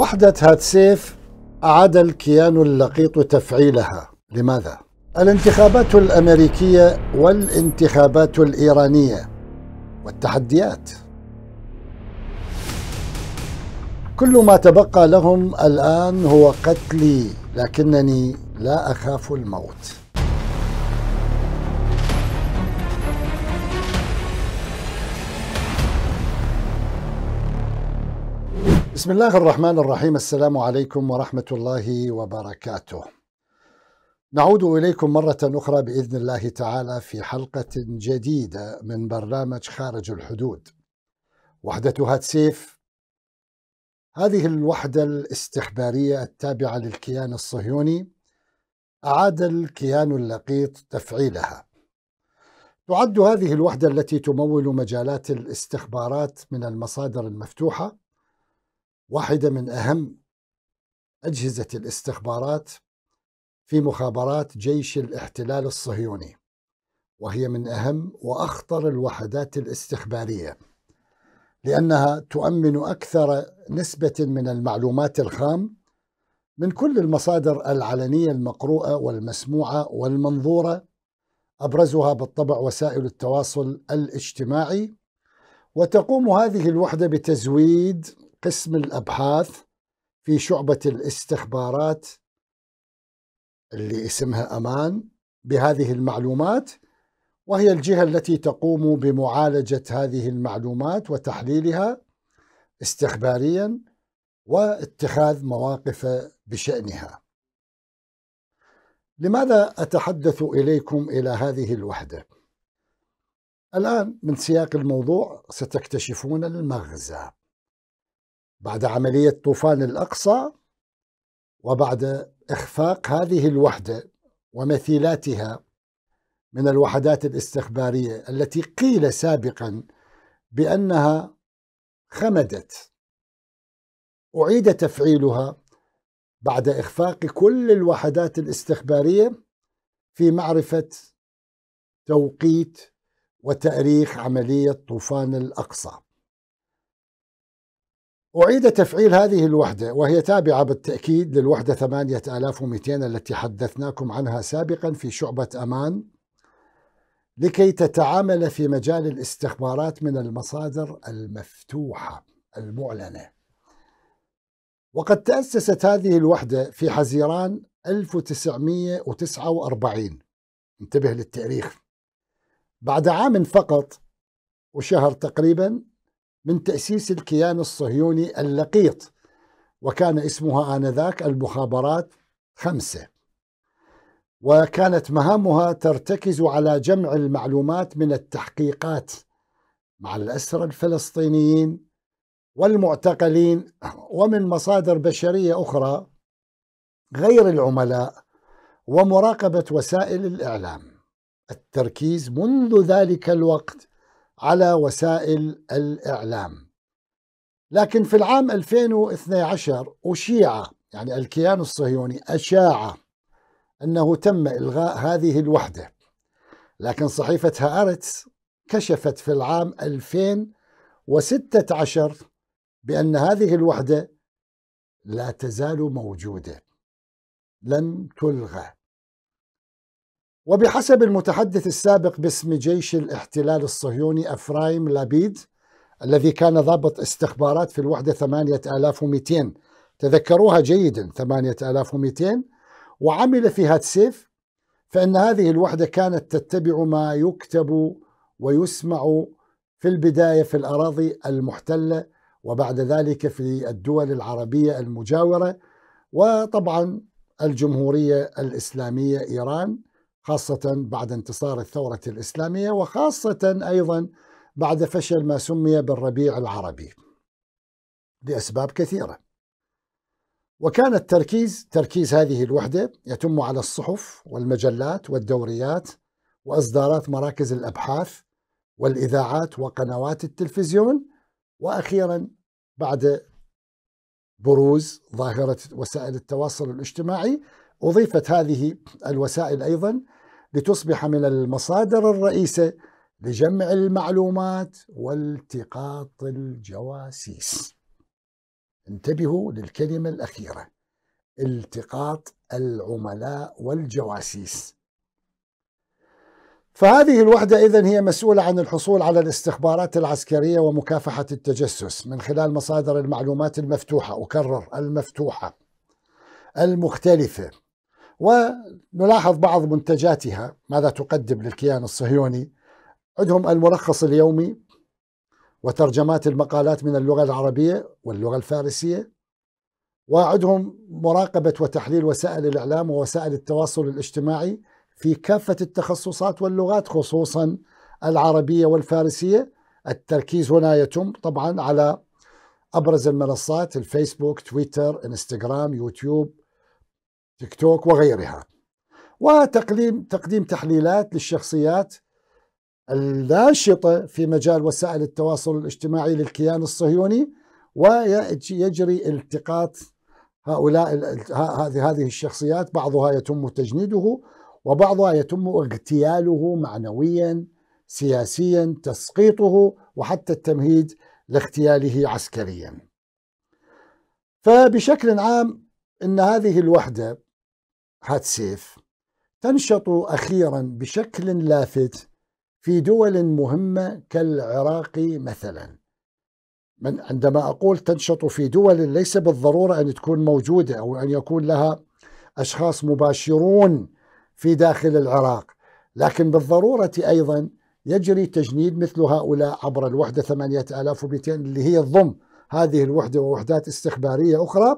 وحدة هاتسيف أعاد الكيان اللقيط تفعيلها لماذا؟ الانتخابات الأمريكية والانتخابات الإيرانية والتحديات كل ما تبقى لهم الآن هو قتلي لكنني لا أخاف الموت بسم الله الرحمن الرحيم السلام عليكم ورحمة الله وبركاته. نعود إليكم مرة أخرى بإذن الله تعالى في حلقة جديدة من برنامج خارج الحدود. وحدة هاتسيف هذه الوحدة الاستخبارية التابعة للكيان الصهيوني أعاد الكيان اللقيط تفعيلها. تعد هذه الوحدة التي تمول مجالات الاستخبارات من المصادر المفتوحة واحدة من أهم أجهزة الاستخبارات في مخابرات جيش الاحتلال الصهيوني وهي من أهم وأخطر الوحدات الاستخبارية لأنها تؤمن أكثر نسبة من المعلومات الخام من كل المصادر العلنية المقروءة والمسموعة والمنظورة أبرزها بالطبع وسائل التواصل الاجتماعي وتقوم هذه الوحدة بتزويد قسم الأبحاث في شعبة الاستخبارات اللي اسمها أمان بهذه المعلومات وهي الجهة التي تقوم بمعالجة هذه المعلومات وتحليلها استخباريا واتخاذ مواقف بشأنها. لماذا أتحدث إليكم إلى هذه الوحدة؟ الآن من سياق الموضوع ستكتشفون المغزى. بعد عملية طوفان الأقصى وبعد إخفاق هذه الوحدة ومثيلاتها من الوحدات الاستخبارية التي قيل سابقا بأنها خمدت أعيد تفعيلها بعد إخفاق كل الوحدات الاستخبارية في معرفة توقيت وتاريخ عملية طوفان الأقصى أعيد تفعيل هذه الوحدة وهي تابعة بالتأكيد للوحدة 8200 التي حدثناكم عنها سابقا في شعبة أمان لكي تتعامل في مجال الاستخبارات من المصادر المفتوحة المعلنة وقد تأسست هذه الوحدة في حزيران 1949 انتبه للتاريخ بعد عام فقط وشهر تقريبا من تأسيس الكيان الصهيوني اللقيط وكان اسمها آنذاك المخابرات خمسة وكانت مهامها ترتكز على جمع المعلومات من التحقيقات مع الأسرى الفلسطينيين والمعتقلين ومن مصادر بشرية أخرى غير العملاء ومراقبة وسائل الإعلام التركيز منذ ذلك الوقت على وسائل الإعلام لكن في العام 2012 أشيع يعني الكيان الصهيوني أشاع أنه تم إلغاء هذه الوحدة لكن صحيفة هآرتس كشفت في العام 2016 بأن هذه الوحدة لا تزال موجودة لن تلغى وبحسب المتحدث السابق باسم جيش الاحتلال الصهيوني أفرايم لابيد الذي كان ضابط استخبارات في الوحدة 8200 تذكروها جيدا 8200 وعمل في هاتسيف فإن هذه الوحدة كانت تتبع ما يكتب ويسمع في البداية في الأراضي المحتلة وبعد ذلك في الدول العربية المجاورة وطبعا الجمهورية الإسلامية إيران خاصة بعد انتصار الثورة الإسلامية وخاصة أيضا بعد فشل ما سمي بالربيع العربي لأسباب كثيرة وكان التركيز تركيز هذه الوحدة يتم على الصحف والمجلات والدوريات وإصدارات مراكز الأبحاث والإذاعات وقنوات التلفزيون وأخيرا بعد بروز ظاهرة وسائل التواصل الاجتماعي أضيفت هذه الوسائل أيضا لتصبح من المصادر الرئيسة لجمع المعلومات والتقاط الجواسيس انتبهوا للكلمة الأخيرة التقاط العملاء والجواسيس فهذه الوحدة إذا هي مسؤولة عن الحصول على الاستخبارات العسكرية ومكافحة التجسس من خلال مصادر المعلومات المفتوحة أكرر المفتوحة المختلفة ونلاحظ بعض منتجاتها ماذا تقدم للكيان الصهيوني عندهم الملخص اليومي وترجمات المقالات من اللغة العربية واللغة الفارسية وعندهم مراقبة وتحليل وسائل الإعلام ووسائل التواصل الاجتماعي في كافة التخصصات واللغات خصوصا العربية والفارسية التركيز هنا يتم طبعا على أبرز المنصات الفيسبوك تويتر انستغرام يوتيوب تيك توك وغيرها وتقديم تقديم تحليلات للشخصيات الناشطة في مجال وسائل التواصل الاجتماعي للكيان الصهيوني ويجري التقاط هؤلاء هذه هذه الشخصيات بعضها يتم تجنيده وبعضها يتم اغتياله معنويا سياسيا تسقيطه وحتى التمهيد لاغتياله عسكريا فبشكل عام ان هذه الوحده حتسيف تنشط أخيرا بشكل لافت في دول مهمة كالعراق مثلا من عندما أقول تنشط في دول ليس بالضرورة أن تكون موجودة أو أن يكون لها أشخاص مباشرون في داخل العراق لكن بالضرورة أيضا يجري تجنيد مثل هؤلاء عبر الوحدة 8200 اللي هي تضم هذه الوحدة ووحدات استخبارية أخرى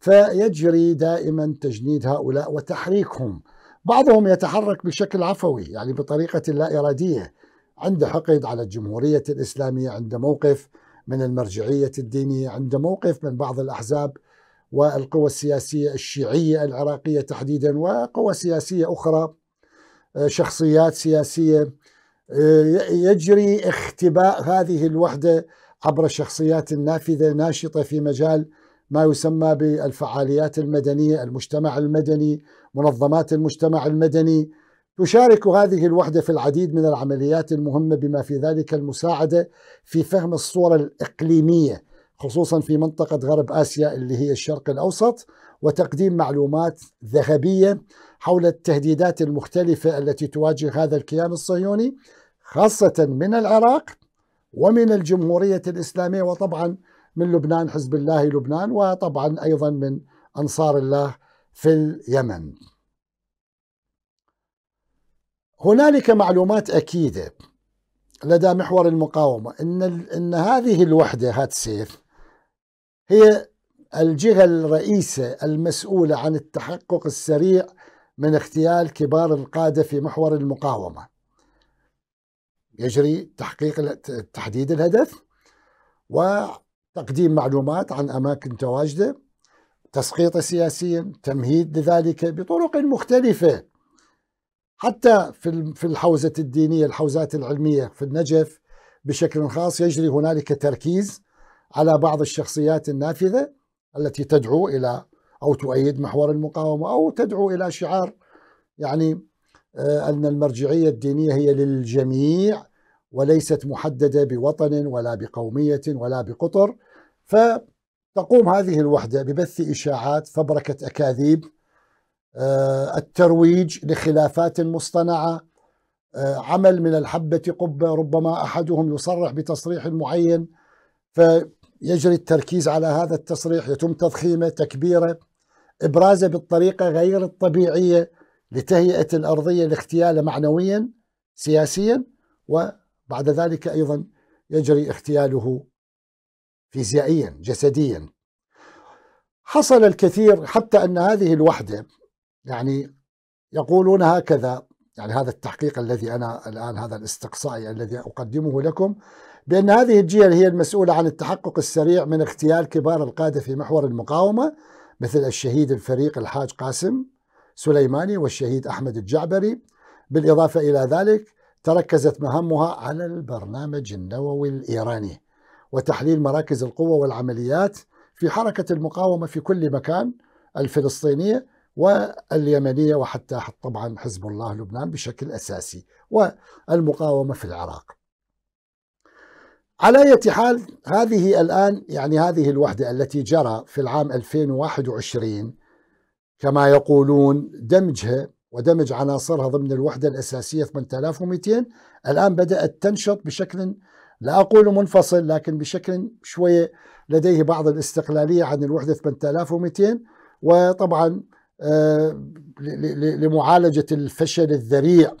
فيجري دائما تجنيد هؤلاء وتحريكهم بعضهم يتحرك بشكل عفوي يعني بطريقة لا إرادية عنده حقد على الجمهورية الإسلامية عنده موقف من المرجعية الدينية عنده موقف من بعض الأحزاب والقوى السياسية الشيعية العراقية تحديدا وقوى سياسية أخرى آه، شخصيات سياسية آه، يجري اختباء هذه الوحدة عبر شخصيات نافذة ناشطة في مجال ما يسمى بالفعاليات المدنيه، المجتمع المدني، منظمات المجتمع المدني، تشارك هذه الوحده في العديد من العمليات المهمه بما في ذلك المساعده في فهم الصوره الاقليميه خصوصا في منطقه غرب اسيا اللي هي الشرق الاوسط وتقديم معلومات ذهبيه حول التهديدات المختلفه التي تواجه هذا الكيان الصهيوني خاصه من العراق ومن الجمهوريه الاسلاميه وطبعا من لبنان حزب الله لبنان وطبعا أيضا من أنصار الله في اليمن هنالك معلومات أكيدة لدى محور المقاومة إن, إن هذه الوحدة هات سيف هي الجهة الرئيسة المسؤولة عن التحقق السريع من اغتيال كبار القادة في محور المقاومة يجري تحقيق تحديد الهدف تقديم معلومات عن أماكن تواجده تسقيط السياسيين تمهيد لذلك بطرق مختلفة حتى في الحوزة الدينية الحوزات العلمية في النجف بشكل خاص يجري هنالك تركيز على بعض الشخصيات النافذة التي تدعو إلى أو تؤيد محور المقاومة أو تدعو إلى شعار يعني آه، أن المرجعية الدينية هي للجميع وليست محددة بوطن ولا بقومية ولا بقطر فتقوم هذه الوحدة ببث إشاعات فبركة أكاذيب آه، الترويج لخلافات مصطنعة آه، عمل من الحبة قبة ربما أحدهم يصرح بتصريح معين فيجري التركيز على هذا التصريح يتم تضخيمه تكبيره إبرازه بالطريقة غير الطبيعية لتهيئة الأرضية لاختياله معنويا سياسيا و بعد ذلك أيضا يجري اغتياله فيزيائيا جسديا حصل الكثير حتى أن هذه الوحدة يعني يقولون هكذا يعني هذا التحقيق الذي أنا الآن هذا الاستقصائي الذي أقدمه لكم بأن هذه الجهة هي المسؤولة عن التحقق السريع من اغتيال كبار القادة في محور المقاومة مثل الشهيد الفريق الحاج قاسم سليماني والشهيد أحمد الجعبري بالإضافة إلى ذلك تركزت مهامها على البرنامج النووي الإيراني وتحليل مراكز القوة والعمليات في حركة المقاومة في كل مكان الفلسطينية واليمنية وحتى طبعا حزب الله لبنان بشكل أساسي والمقاومة في العراق على أي حال هذه الآن يعني هذه الوحدة التي جرى في العام 2021 كما يقولون دمجها ودمج عناصرها ضمن الوحدة الأساسية 8200 الآن بدأت تنشط بشكل لا أقول منفصل لكن بشكل شوية لديه بعض الاستقلالية عن الوحدة 8200 وطبعا آه، لمعالجة الفشل الذريع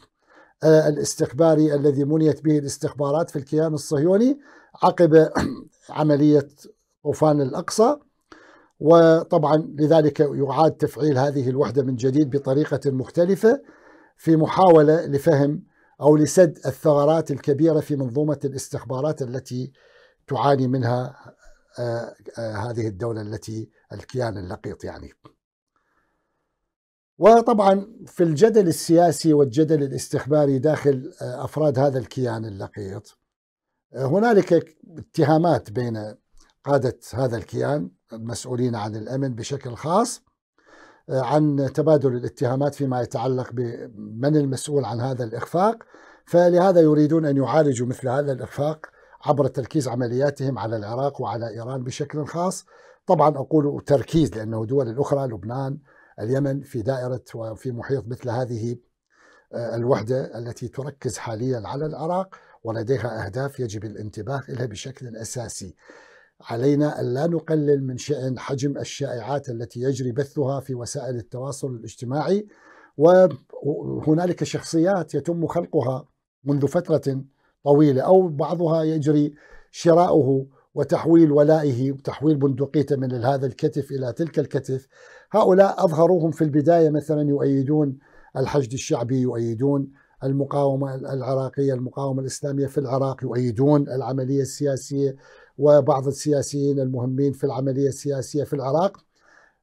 آه، الاستخباري الذي منيت به الاستخبارات في الكيان الصهيوني عقب عملية طوفان الأقصى وطبعا لذلك يعاد تفعيل هذه الوحدة من جديد بطريقة مختلفة في محاولة لفهم أو لسد الثغرات الكبيرة في منظومة الاستخبارات التي تعاني منها آه، آه، هذه الدولة التي الكيان اللقيط يعني وطبعا في الجدل السياسي والجدل الاستخباري داخل آه، أفراد هذا الكيان اللقيط هنالك اتهامات بين قادة هذا الكيان المسؤولين عن الأمن بشكل خاص آه، عن تبادل الاتهامات فيما يتعلق بمن المسؤول عن هذا الإخفاق فلهذا يريدون أن يعالجوا مثل هذا الإخفاق عبر تركيز عملياتهم على العراق وعلى إيران بشكل خاص طبعا أقول تركيز لأنه دول الأخرى لبنان اليمن في دائرة وفي محيط مثل هذه آه، الوحدة التي تركز حاليا على العراق ولديها أهداف يجب الانتباه إليها بشكل أساسي علينا ألا نقلل من شأن حجم الشائعات التي يجري بثها في وسائل التواصل الاجتماعي وهنالك شخصيات يتم خلقها منذ فترة طويلة أو بعضها يجري شراؤه وتحويل ولائه وتحويل بندقيته من هذا الكتف إلى تلك الكتف هؤلاء أظهروهم في البداية مثلا يؤيدون الحشد الشعبي يؤيدون المقاومة العراقية المقاومة الإسلامية في العراق يؤيدون العملية السياسية وبعض السياسيين المهمين في العملية السياسية في العراق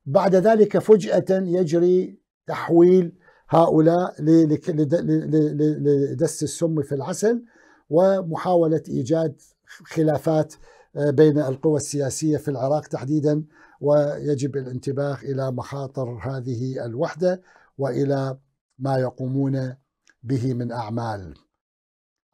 بعد ذلك فجأة يجري تحويل هؤلاء لدس السم في العسل ومحاولة إيجاد خلافات آه، بين القوى السياسية في العراق تحديدا ويجب الانتباه إلى مخاطر هذه الوحدة وإلى ما يقومون به من أعمال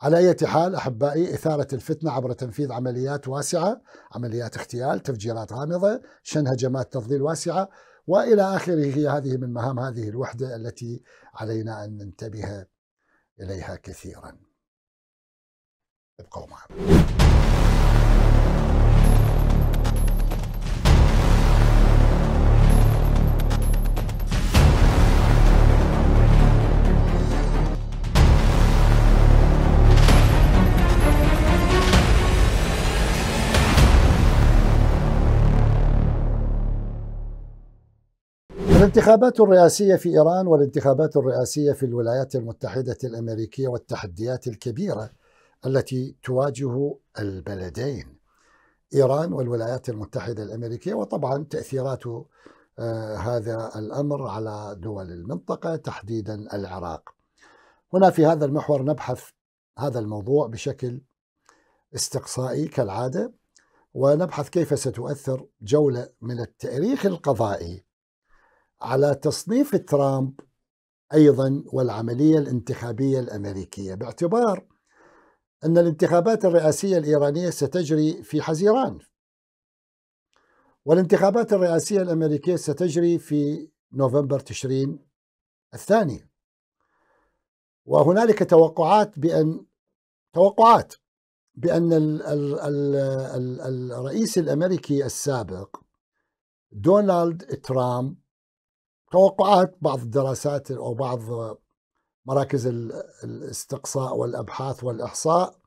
على أي حال أحبائي إثارة الفتنة عبر تنفيذ عمليات واسعة عمليات اغتيال تفجيرات غامضة شن هجمات تفضيل واسعة وإلى آخره هي هذه من مهام هذه الوحدة التي علينا أن ننتبه إليها كثيرا ابقوا معنا الانتخابات الرئاسية في إيران والانتخابات الرئاسية في الولايات المتحدة الأمريكية والتحديات الكبيرة التي تواجه البلدين إيران والولايات المتحدة الأمريكية وطبعا تأثيرات آه، هذا الأمر على دول المنطقة تحديدا العراق هنا في هذا المحور نبحث هذا الموضوع بشكل استقصائي كالعادة ونبحث كيف ستؤثر جولة من التاريخ القضائي على تصنيف ترامب ايضا والعمليه الانتخابيه الامريكيه باعتبار ان الانتخابات الرئاسيه الايرانيه ستجري في حزيران والانتخابات الرئاسيه الامريكيه ستجري في نوفمبر تشرين الثاني وهنالك توقعات بان توقعات بان الـ الـ الـ الرئيس الامريكي السابق دونالد ترامب توقعات بعض الدراسات أو بعض مراكز الاستقصاء والأبحاث والإحصاء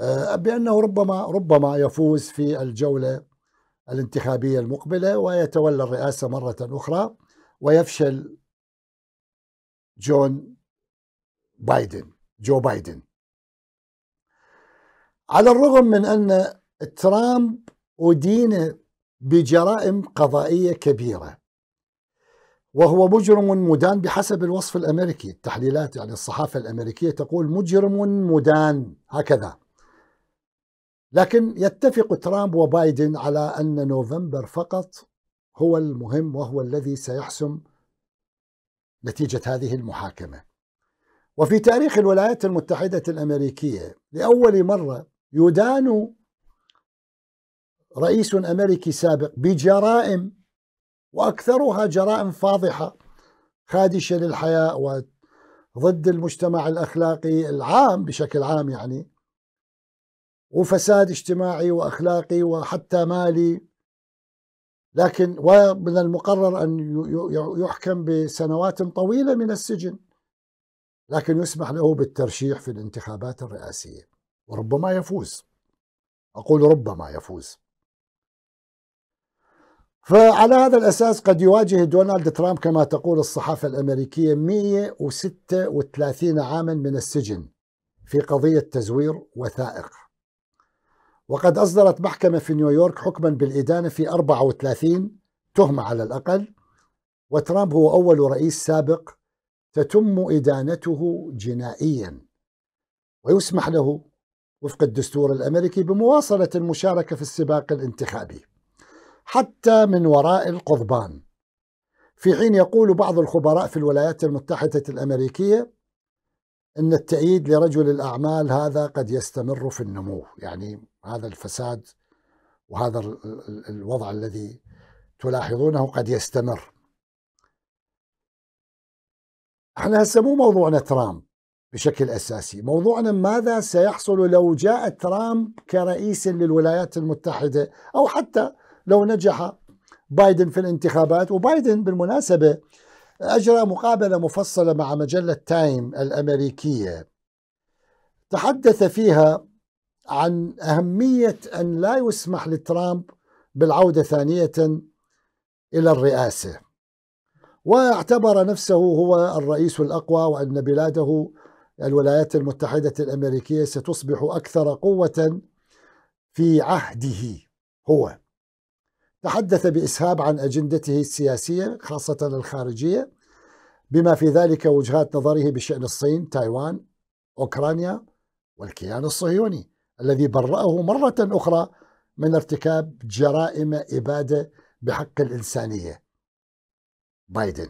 آه، بأنه ربما ربما يفوز في الجولة الانتخابية المقبلة ويتولى الرئاسة مرة أخرى ويفشل جون بايدن جو بايدن على الرغم من أن ترامب أدين بجرائم قضائية كبيرة وهو مجرم مدان بحسب الوصف الامريكي التحليلات يعني الصحافه الامريكيه تقول مجرم مدان هكذا لكن يتفق ترامب وبايدن على ان نوفمبر فقط هو المهم وهو الذي سيحسم نتيجه هذه المحاكمه. وفي تاريخ الولايات المتحده الامريكيه لاول مره يدان رئيس امريكي سابق بجرائم وأكثرها جرائم فاضحة خادشة للحياه وضد المجتمع الأخلاقي العام بشكل عام يعني وفساد اجتماعي وأخلاقي وحتى مالي لكن ومن المقرر أن يحكم بسنوات طويلة من السجن لكن يسمح له بالترشيح في الانتخابات الرئاسية وربما يفوز أقول ربما يفوز فعلى هذا الأساس قد يواجه دونالد ترامب كما تقول الصحافة الأمريكية 136 عاما من السجن في قضية تزوير وثائق وقد أصدرت محكمة في نيويورك حكما بالإدانة في 34 تهمة على الأقل وترامب هو أول رئيس سابق تتم إدانته جنائيا ويسمح له وفق الدستور الأمريكي بمواصلة المشاركة في السباق الانتخابي حتى من وراء القضبان في حين يقول بعض الخبراء في الولايات المتحدة الأمريكية أن التأييد لرجل الأعمال هذا قد يستمر في النمو يعني هذا الفساد وهذا الوضع الذي تلاحظونه قد يستمر احنا هسه مو موضوعنا ترامب بشكل اساسي، موضوعنا ماذا سيحصل لو جاء ترامب كرئيس للولايات المتحده او حتى لو نجح بايدن في الانتخابات وبايدن بالمناسبة أجرى مقابلة مفصلة مع مجلة تايم الأمريكية تحدث فيها عن أهمية أن لا يسمح لترامب بالعودة ثانية إلى الرئاسة واعتبر نفسه هو الرئيس الأقوى وأن بلاده الولايات المتحدة الأمريكية ستصبح أكثر قوة في عهده هو تحدث بإسهاب عن أجندته السياسية خاصة الخارجية بما في ذلك وجهات نظره بشأن الصين، تايوان، أوكرانيا والكيان الصهيوني الذي برأه مرة أخرى من ارتكاب جرائم إبادة بحق الإنسانية بايدن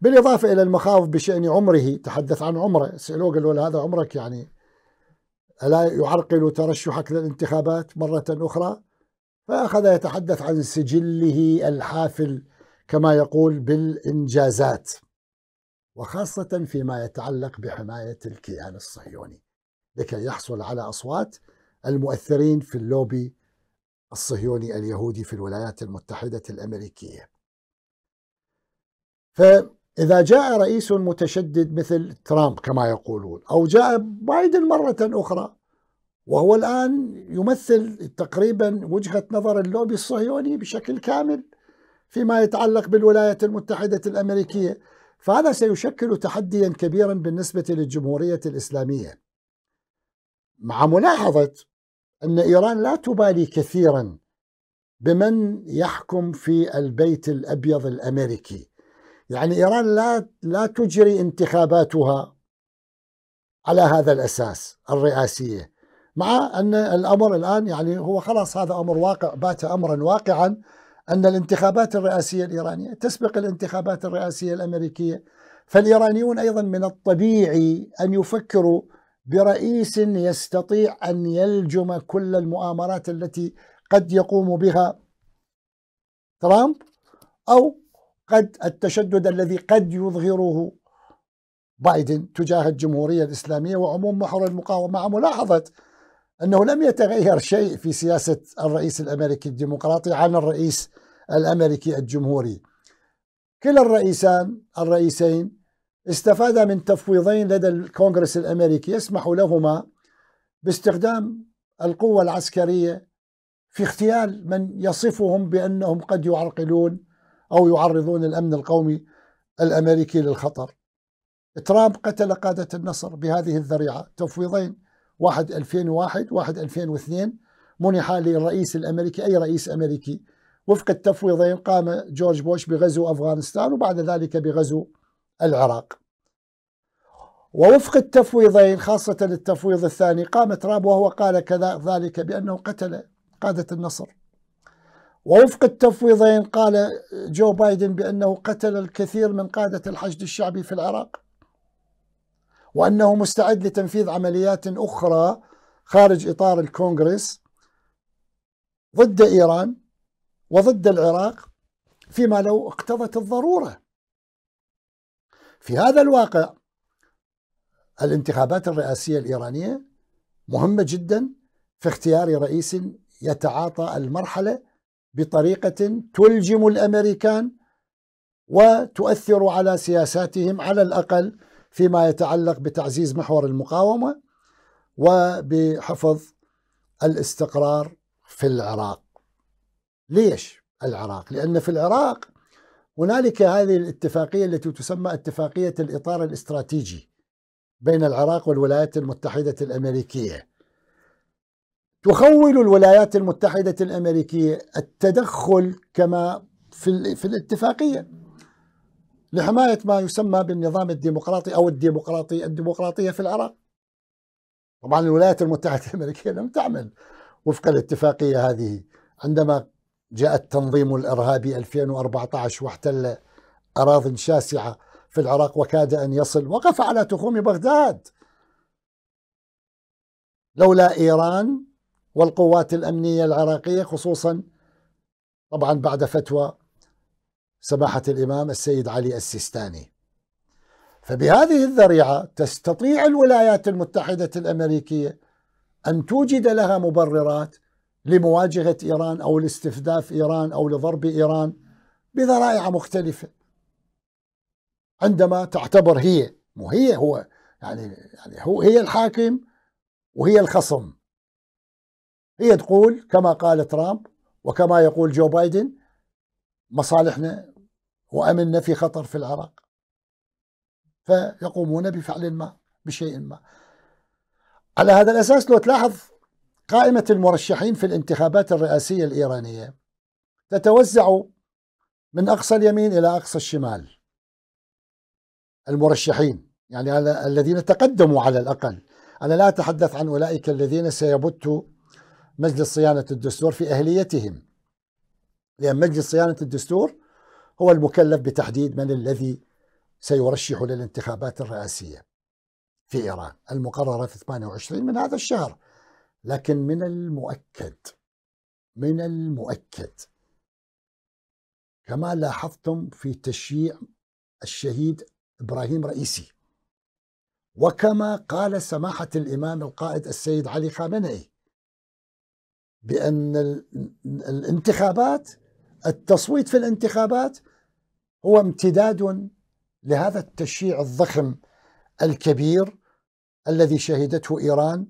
بالإضافة إلى المخاوف بشأن عمره تحدث عن عمره سألوه قالوا له هذا عمرك يعني ألا يعرقل ترشحك للانتخابات مرة أخرى فأخذ يتحدث عن سجله الحافل كما يقول بالإنجازات وخاصة فيما يتعلق بحماية الكيان الصهيوني لكي يحصل على أصوات المؤثرين في اللوبي الصهيوني اليهودي في الولايات المتحدة الأمريكية فإذا جاء رئيس متشدد مثل ترامب كما يقولون أو جاء بايدن مرة أخرى وهو الآن يمثل تقريبا وجهة نظر اللوبي الصهيوني بشكل كامل فيما يتعلق بالولايات المتحدة الأمريكية فهذا سيشكل تحديا كبيرا بالنسبة للجمهورية الإسلامية مع ملاحظة أن إيران لا تبالي كثيرا بمن يحكم في البيت الأبيض الأمريكي يعني إيران لا, لا تجري انتخاباتها على هذا الأساس الرئاسية مع أن الأمر الآن يعني هو خلاص هذا أمر واقع بات أمرا واقعا أن الانتخابات الرئاسية الإيرانية تسبق الانتخابات الرئاسية الأمريكية فالإيرانيون أيضا من الطبيعي أن يفكروا برئيس يستطيع أن يلجم كل المؤامرات التي قد يقوم بها ترامب أو قد التشدد الذي قد يظهره بايدن تجاه الجمهورية الإسلامية وعموم محور المقاومة مع ملاحظة أنه لم يتغير شيء في سياسة الرئيس الأمريكي الديمقراطي عن الرئيس الأمريكي الجمهوري كلا الرئيسان الرئيسين استفادا من تفويضين لدى الكونغرس الأمريكي يسمح لهما باستخدام القوة العسكرية في اغتيال من يصفهم بأنهم قد يعرقلون أو يعرضون الأمن القومي الأمريكي للخطر ترامب قتل قادة النصر بهذه الذريعة تفويضين واحد 2001 واحد 2002 منح للرئيس الأمريكي أي رئيس أمريكي وفق التفويضين قام جورج بوش بغزو أفغانستان وبعد ذلك بغزو العراق ووفق التفويضين خاصة التفويض الثاني قام ترامب وهو قال كذا ذلك بأنه قتل قادة النصر ووفق التفويضين قال جو بايدن بأنه قتل الكثير من قادة الحشد الشعبي في العراق وأنه مستعد لتنفيذ عمليات أخرى خارج إطار الكونغرس ضد إيران وضد العراق فيما لو اقتضت الضرورة في هذا الواقع الانتخابات الرئاسية الإيرانية مهمة جدا في اختيار رئيس يتعاطى المرحلة بطريقة تلجم الأمريكان وتؤثر على سياساتهم على الأقل فيما يتعلق بتعزيز محور المقاومه وبحفظ الاستقرار في العراق. ليش العراق؟ لان في العراق هنالك هذه الاتفاقيه التي تسمى اتفاقيه الاطار الاستراتيجي بين العراق والولايات المتحده الامريكيه. تخول الولايات المتحده الامريكيه التدخل كما في, في الاتفاقيه لحماية ما يسمى بالنظام الديمقراطي أو الديمقراطية الديمقراطية في العراق طبعا الولايات المتحدة الأمريكية لم تعمل وفق الاتفاقية هذه عندما جاء التنظيم الإرهابي 2014 واحتل أراض شاسعة في العراق وكاد أن يصل وقف على تخوم بغداد لولا إيران والقوات الأمنية العراقية خصوصا طبعا بعد فتوى سماحة الإمام السيد علي السيستاني فبهذه الذريعة تستطيع الولايات المتحدة الأمريكية أن توجد لها مبررات لمواجهة إيران أو لاستفداف إيران أو لضرب إيران بذرائع مختلفة عندما تعتبر هي مو هي هو يعني يعني هو هي الحاكم وهي الخصم هي تقول كما قال ترامب وكما يقول جو بايدن مصالحنا وأمننا في خطر في العراق فيقومون بفعل ما بشيء ما على هذا الأساس لو تلاحظ قائمة المرشحين في الانتخابات الرئاسية الإيرانية تتوزع من أقصى اليمين إلى أقصى الشمال المرشحين يعني على الذين تقدموا على الأقل أنا لا أتحدث عن أولئك الذين سيبت مجلس صيانة الدستور في أهليتهم لأن مجلس صيانة الدستور هو المكلف بتحديد من الذي سيرشح للانتخابات الرئاسية في إيران المقررة في 28 من هذا الشهر لكن من المؤكد من المؤكد كما لاحظتم في تشييع الشهيد إبراهيم رئيسي وكما قال سماحة الإمام القائد السيد علي خامنئي بأن الانتخابات التصويت في الانتخابات هو امتداد لهذا التشيع الضخم الكبير الذي شهدته ايران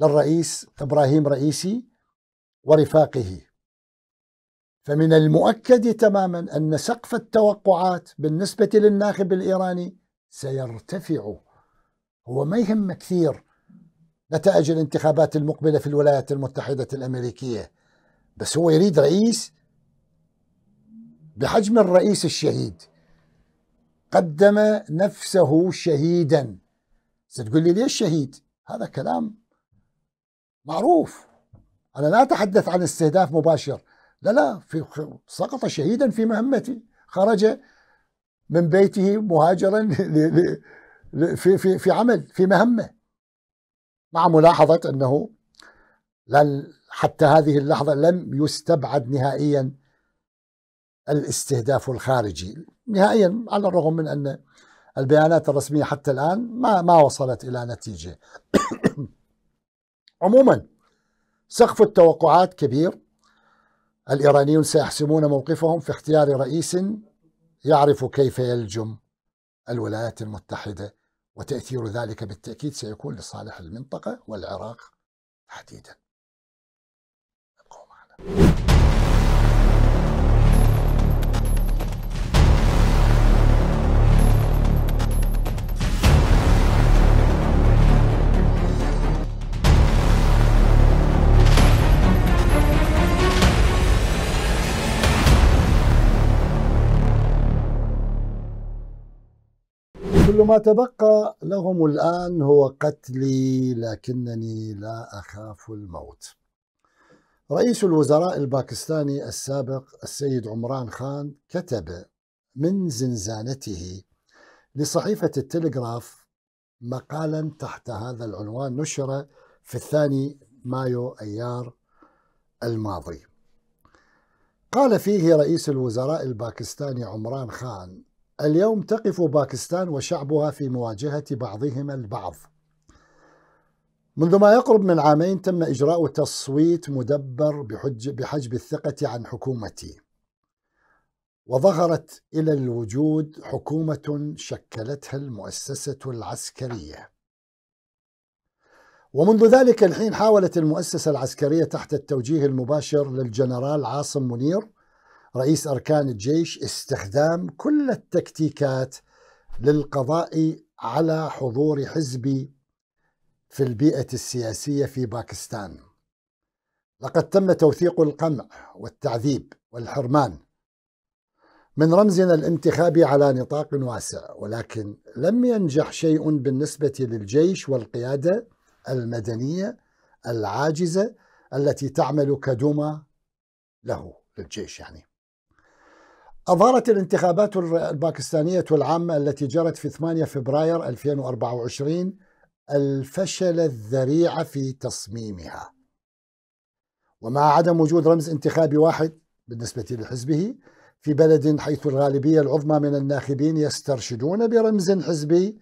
للرئيس ابراهيم رئيسي ورفاقه فمن المؤكد تماما ان سقف التوقعات بالنسبه للناخب الايراني سيرتفع هو ما يهم كثير نتائج الانتخابات المقبله في الولايات المتحده الامريكيه بس هو يريد رئيس بحجم الرئيس الشهيد قدم نفسه شهيدا ستقول لي ليش شهيد هذا كلام معروف أنا لا أتحدث عن استهداف مباشر لا لا في سقط شهيدا في مهمته خرج من بيته مهاجرا في في في عمل في مهمه مع ملاحظه انه لن حتى هذه اللحظه لم يستبعد نهائيا الاستهداف الخارجي نهائيا على الرغم من أن البيانات الرسمية حتى الآن ما, ما وصلت إلى نتيجة عموما سقف التوقعات كبير الإيرانيون سيحسمون موقفهم في اختيار رئيس يعرف كيف يلجم الولايات المتحدة وتأثير ذلك بالتأكيد سيكون لصالح المنطقة والعراق تحديدا ابقوا معنا كل ما تبقى لهم الآن هو قتلي لكنني لا أخاف الموت رئيس الوزراء الباكستاني السابق السيد عمران خان كتب من زنزانته لصحيفة التلغراف مقالا تحت هذا العنوان نشر في الثاني مايو أيار الماضي قال فيه رئيس الوزراء الباكستاني عمران خان اليوم تقف باكستان وشعبها في مواجهة بعضهما البعض. منذ ما يقرب من عامين تم إجراء تصويت مدبر بحج بحجب الثقة عن حكومتي. وظهرت إلى الوجود حكومة شكلتها المؤسسة العسكرية. ومنذ ذلك الحين حاولت المؤسسة العسكرية تحت التوجيه المباشر للجنرال عاصم منير رئيس أركان الجيش استخدام كل التكتيكات للقضاء على حضور حزبي في البيئة السياسية في باكستان لقد تم توثيق القمع والتعذيب والحرمان من رمزنا الانتخابي على نطاق واسع ولكن لم ينجح شيء بالنسبة للجيش والقيادة المدنية العاجزة التي تعمل كدمى له للجيش يعني أظهرت الانتخابات الباكستانية العامة التي جرت في 8 فبراير 2024 الفشل الذريع في تصميمها ومع عدم وجود رمز انتخابي واحد بالنسبة لحزبه في بلد حيث الغالبية العظمى من الناخبين يسترشدون برمز حزبي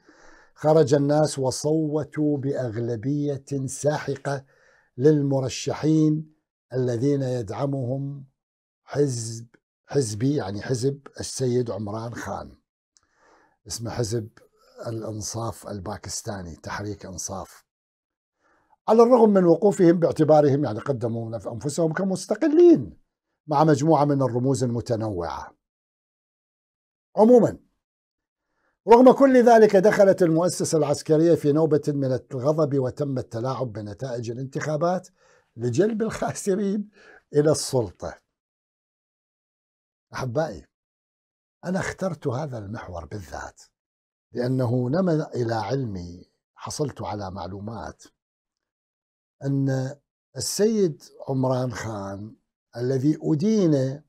خرج الناس وصوتوا بأغلبية ساحقة للمرشحين الذين يدعمهم حزب حزبي يعني حزب السيد عمران خان اسمه حزب الانصاف الباكستاني تحريك انصاف على الرغم من وقوفهم باعتبارهم يعني قدموا انفسهم كمستقلين مع مجموعه من الرموز المتنوعه عموما رغم كل ذلك دخلت المؤسسه العسكريه في نوبه من الغضب وتم التلاعب بنتائج الانتخابات لجلب الخاسرين الى السلطه أحبائي أنا اخترت هذا المحور بالذات لأنه نمى إلى علمي حصلت على معلومات أن السيد عمران خان الذي أدين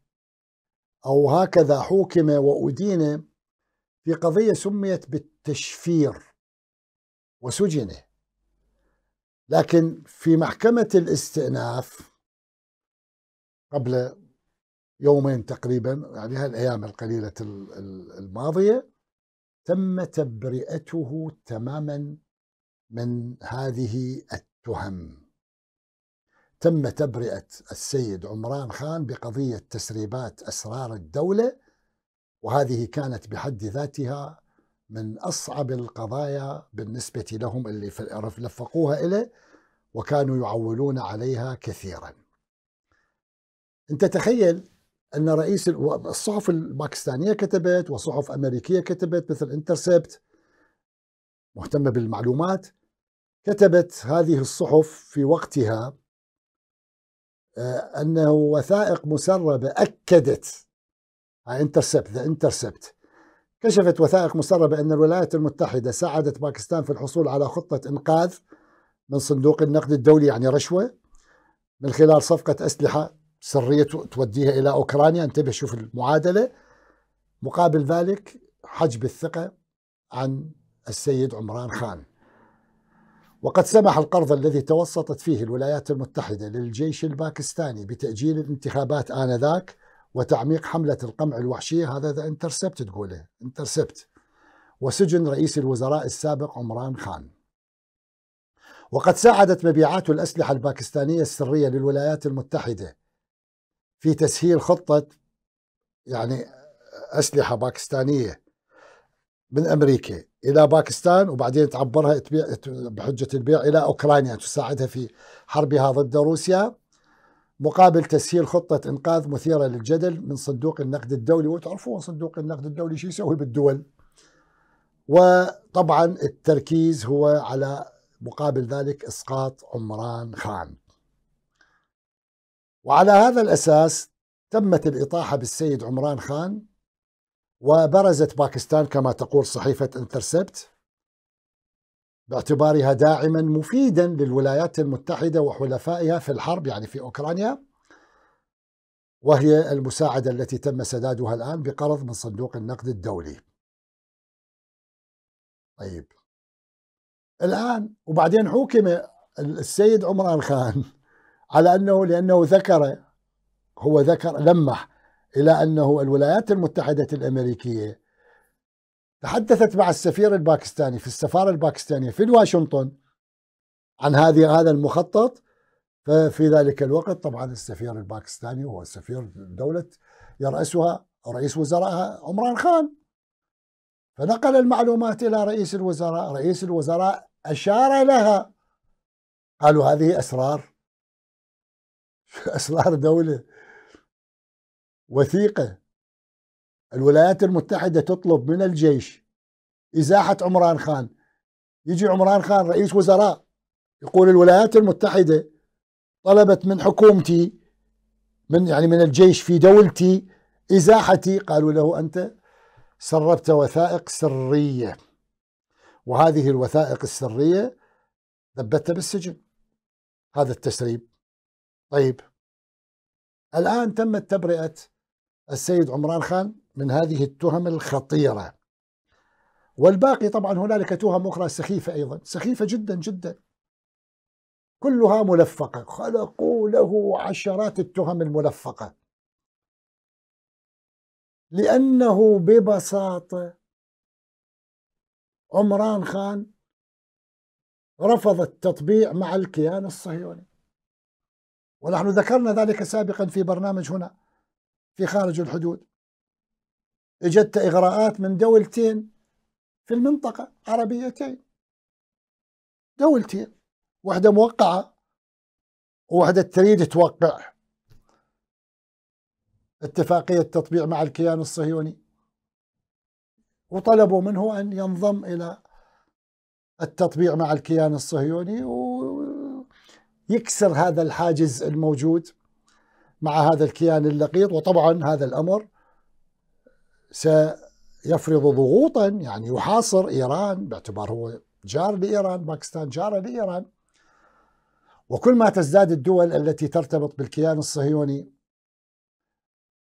أو هكذا حوكم وأدين في قضية سميت بالتشفير وسجن لكن في محكمة الاستئناف قبل يومين تقريبا يعني هالايام القليله الماضيه تم تبرئته تماما من هذه التهم تم تبرئه السيد عمران خان بقضيه تسريبات اسرار الدوله وهذه كانت بحد ذاتها من اصعب القضايا بالنسبه لهم اللي لفقوها اليه وكانوا يعولون عليها كثيرا انت تخيل ان رئيس الصحف الباكستانيه كتبت وصحف امريكيه كتبت مثل انترسبت مهتمه بالمعلومات كتبت هذه الصحف في وقتها آه، انه وثائق مسربه اكدت انترسبت ذا انترسبت كشفت وثائق مسربه ان الولايات المتحده ساعدت باكستان في الحصول على خطه انقاذ من صندوق النقد الدولي يعني رشوه من خلال صفقه اسلحه سريه توديها الى اوكرانيا انتبه شوف المعادله مقابل ذلك حجب الثقه عن السيد عمران خان وقد سمح القرض الذي توسطت فيه الولايات المتحده للجيش الباكستاني بتاجيل الانتخابات انذاك وتعميق حمله القمع الوحشيه هذا ذا انترسبت تقوله انترسبت وسجن رئيس الوزراء السابق عمران خان وقد ساعدت مبيعات الاسلحه الباكستانيه السريه للولايات المتحده في تسهيل خطة يعني أسلحة باكستانية من أمريكا إلى باكستان وبعدين تعبرها تبيع بحجة البيع إلى أوكرانيا تساعدها في حربها ضد روسيا مقابل تسهيل خطة إنقاذ مثيرة للجدل من صندوق النقد الدولي وتعرفون صندوق النقد الدولي شو يسوي بالدول وطبعا التركيز هو على مقابل ذلك إسقاط عمران خان وعلى هذا الأساس تمت الإطاحة بالسيد عمران خان وبرزت باكستان كما تقول صحيفة انترسبت باعتبارها داعما مفيدا للولايات المتحدة وحلفائها في الحرب يعني في أوكرانيا وهي المساعدة التي تم سدادها الآن بقرض من صندوق النقد الدولي طيب الآن وبعدين حكم السيد عمران خان على أنه لأنه ذكر هو ذكر لمح إلى أنه الولايات المتحدة الأمريكية تحدثت مع السفير الباكستاني في السفارة الباكستانية في واشنطن عن هذه هذا المخطط ففي ذلك الوقت طبعا السفير الباكستاني هو سفير دولة يرأسها رئيس وزرائها عمران خان فنقل المعلومات إلى رئيس الوزراء رئيس الوزراء أشار لها قالوا هذه أسرار أسرار دولة وثيقة الولايات المتحدة تطلب من الجيش إزاحة عمران خان يجي عمران خان رئيس وزراء يقول الولايات المتحدة طلبت من حكومتي من يعني من الجيش في دولتي إزاحتي قالوا له أنت سربت وثائق سرية وهذه الوثائق السرية ثبتها بالسجن هذا التسريب طيب الآن تمت تبرئة السيد عمران خان من هذه التهم الخطيرة والباقي طبعا هنالك تهم أخرى سخيفة أيضا سخيفة جدا جدا كلها ملفقة خلقوا له عشرات التهم الملفقة لأنه ببساطة عمران خان رفض التطبيع مع الكيان الصهيوني ونحن ذكرنا ذلك سابقا في برنامج هنا في خارج الحدود اجت اغراءات من دولتين في المنطقه عربيتين دولتين واحده موقعه وواحده تريد توقع اتفاقيه تطبيع مع الكيان الصهيوني وطلبوا منه ان ينضم الى التطبيع مع الكيان الصهيوني و يكسر هذا الحاجز الموجود مع هذا الكيان اللقيط وطبعا هذا الامر سيفرض ضغوطا يعني يحاصر ايران باعتبار هو جار لايران باكستان جاره لايران وكل ما تزداد الدول التي ترتبط بالكيان الصهيوني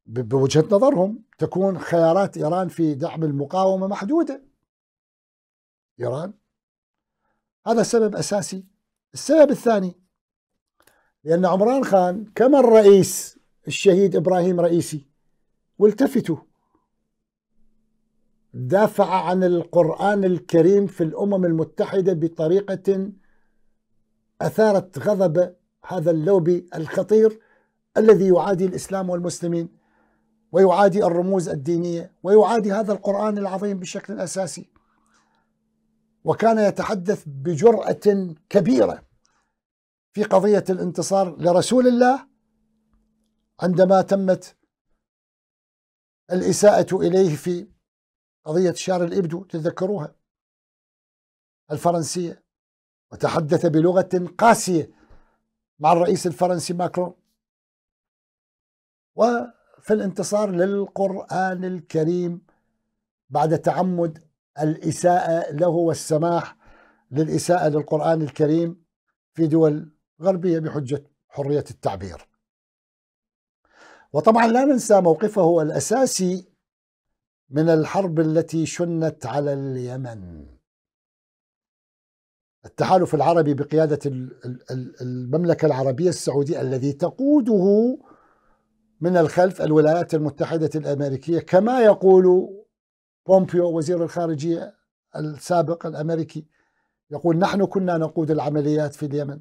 بوجهه نظرهم تكون خيارات ايران في دعم المقاومه محدوده ايران هذا سبب اساسي السبب الثاني لأن عمران خان كما الرئيس الشهيد إبراهيم رئيسي والتفتوا دافع عن القرآن الكريم في الأمم المتحدة بطريقة أثارت غضب هذا اللوبي الخطير الذي يعادي الإسلام والمسلمين ويعادي الرموز الدينية ويعادي هذا القرآن العظيم بشكل أساسي وكان يتحدث بجرأة كبيرة في قضية الانتصار لرسول الله عندما تمت الإساءة إليه في قضية شار الإبدو تتذكروها الفرنسية وتحدث بلغة قاسية مع الرئيس الفرنسي ماكرون وفي الانتصار للقرآن الكريم بعد تعمد الإساءة له والسماح للإساءة للقرآن الكريم في دول غربية بحجة حرية التعبير وطبعا لا ننسى موقفه الأساسي من الحرب التي شنت على اليمن التحالف العربي بقيادة المملكة العربية السعودية الذي تقوده من الخلف الولايات المتحدة الأمريكية كما يقول بومبيو وزير الخارجية السابق الأمريكي يقول نحن كنا نقود العمليات في اليمن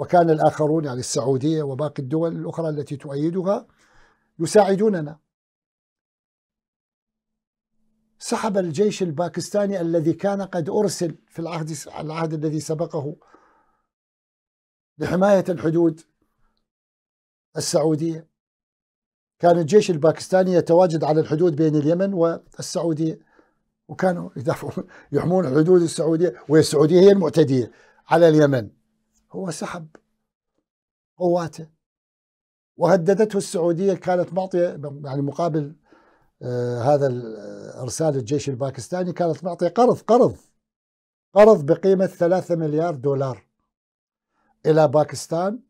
وكان الآخرون يعني السعودية وباقي الدول الأخرى التي تؤيدها يساعدوننا سحب الجيش الباكستاني الذي كان قد أرسل في العهد, العهد الذي سبقه لحماية الحدود السعودية كان الجيش الباكستاني يتواجد على الحدود بين اليمن والسعودية وكانوا يدافعون يحمون الحدود السعودية والسعودية هي المعتدية على اليمن هو سحب قواته وهددته السعوديه كانت معطيه يعني مقابل آه هذا آه، ارسال الجيش الباكستاني كانت معطيه قرض قرض قرض بقيمه 3 مليار دولار الى باكستان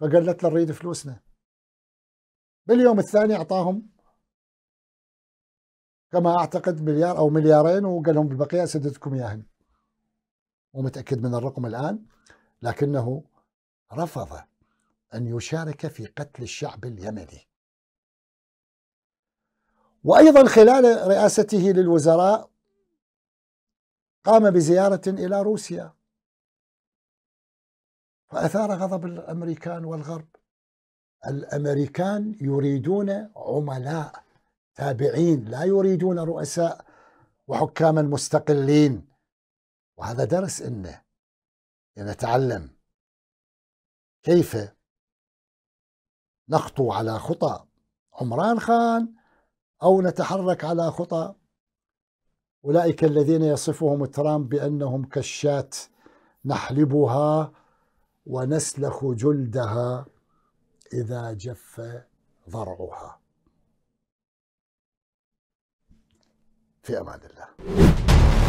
فقالت له نريد فلوسنا باليوم الثاني اعطاهم كما اعتقد مليار او مليارين وقال لهم البقيه سددكم اياهم مو متاكد من الرقم الان لكنه رفض أن يشارك في قتل الشعب اليمني وأيضا خلال رئاسته للوزراء قام بزيارة إلى روسيا فأثار غضب الأمريكان والغرب الأمريكان يريدون عملاء تابعين لا يريدون رؤساء وحكاما مستقلين وهذا درس إنه لنتعلم كيف نخطو على خطى عمران خان أو نتحرك على خطى أولئك الذين يصفهم ترامب بأنهم كالشاة نحلبها ونسلخ جلدها إذا جف ضرعها في أمان الله